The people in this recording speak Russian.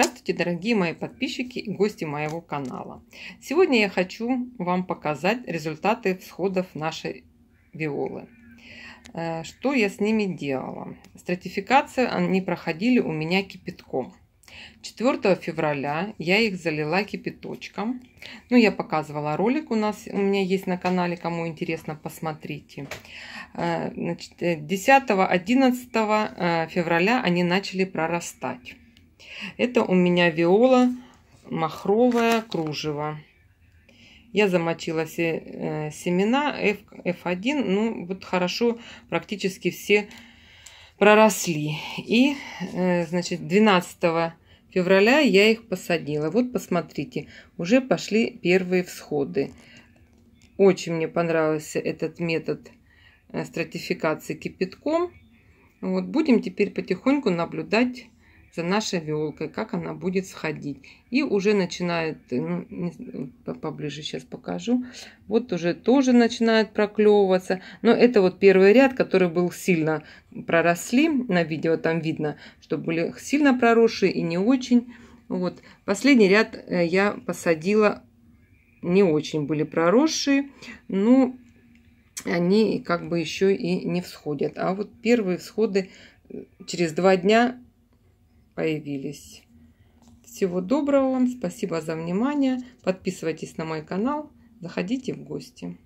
Здравствуйте, дорогие мои подписчики и гости моего канала. Сегодня я хочу вам показать результаты всходов нашей виолы. Э, что я с ними делала? Стратификацию они проходили у меня кипятком. 4 февраля я их залила кипяточком. Ну, я показывала ролик у нас, у меня есть на канале, кому интересно, посмотрите. 10-11 э, э, февраля они начали прорастать. Это у меня виола махровое кружево. Я замочила все э, семена F, F1. Ну, вот хорошо практически все проросли. И, э, значит, 12 февраля я их посадила. Вот посмотрите, уже пошли первые всходы. Очень мне понравился этот метод э, стратификации кипятком. Вот, будем теперь потихоньку наблюдать за нашей вилкой, как она будет сходить. И уже начинает, ну, поближе сейчас покажу, вот уже тоже начинает проклевываться. Но это вот первый ряд, который был сильно проросли, на видео там видно, что были сильно проросшие и не очень. Вот. Последний ряд э, я посадила, не очень были проросшие, но ну, они как бы еще и не всходят. А вот первые всходы э, через два дня появились. Всего доброго вам, спасибо за внимание, подписывайтесь на мой канал, заходите в гости.